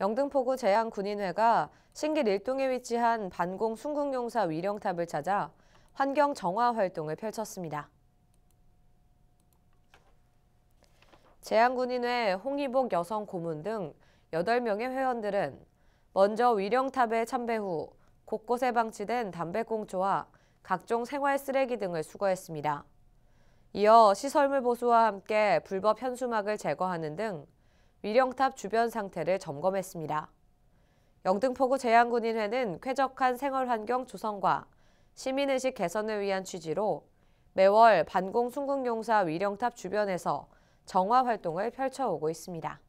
영등포구 제한군인회가 신길 일동에 위치한 반공 순국용사 위령탑을 찾아 환경 정화 활동을 펼쳤습니다. 제한군인회 홍희복 여성 고문 등 8명의 회원들은 먼저 위령탑에 참배 후 곳곳에 방치된 담배꽁초와 각종 생활 쓰레기 등을 수거했습니다. 이어 시설물 보수와 함께 불법 현수막을 제거하는 등 위령탑 주변 상태를 점검했습니다. 영등포구 재향군인회는 쾌적한 생활환경 조성과 시민의식 개선을 위한 취지로 매월 반공 순궁용사 위령탑 주변에서 정화 활동을 펼쳐오고 있습니다.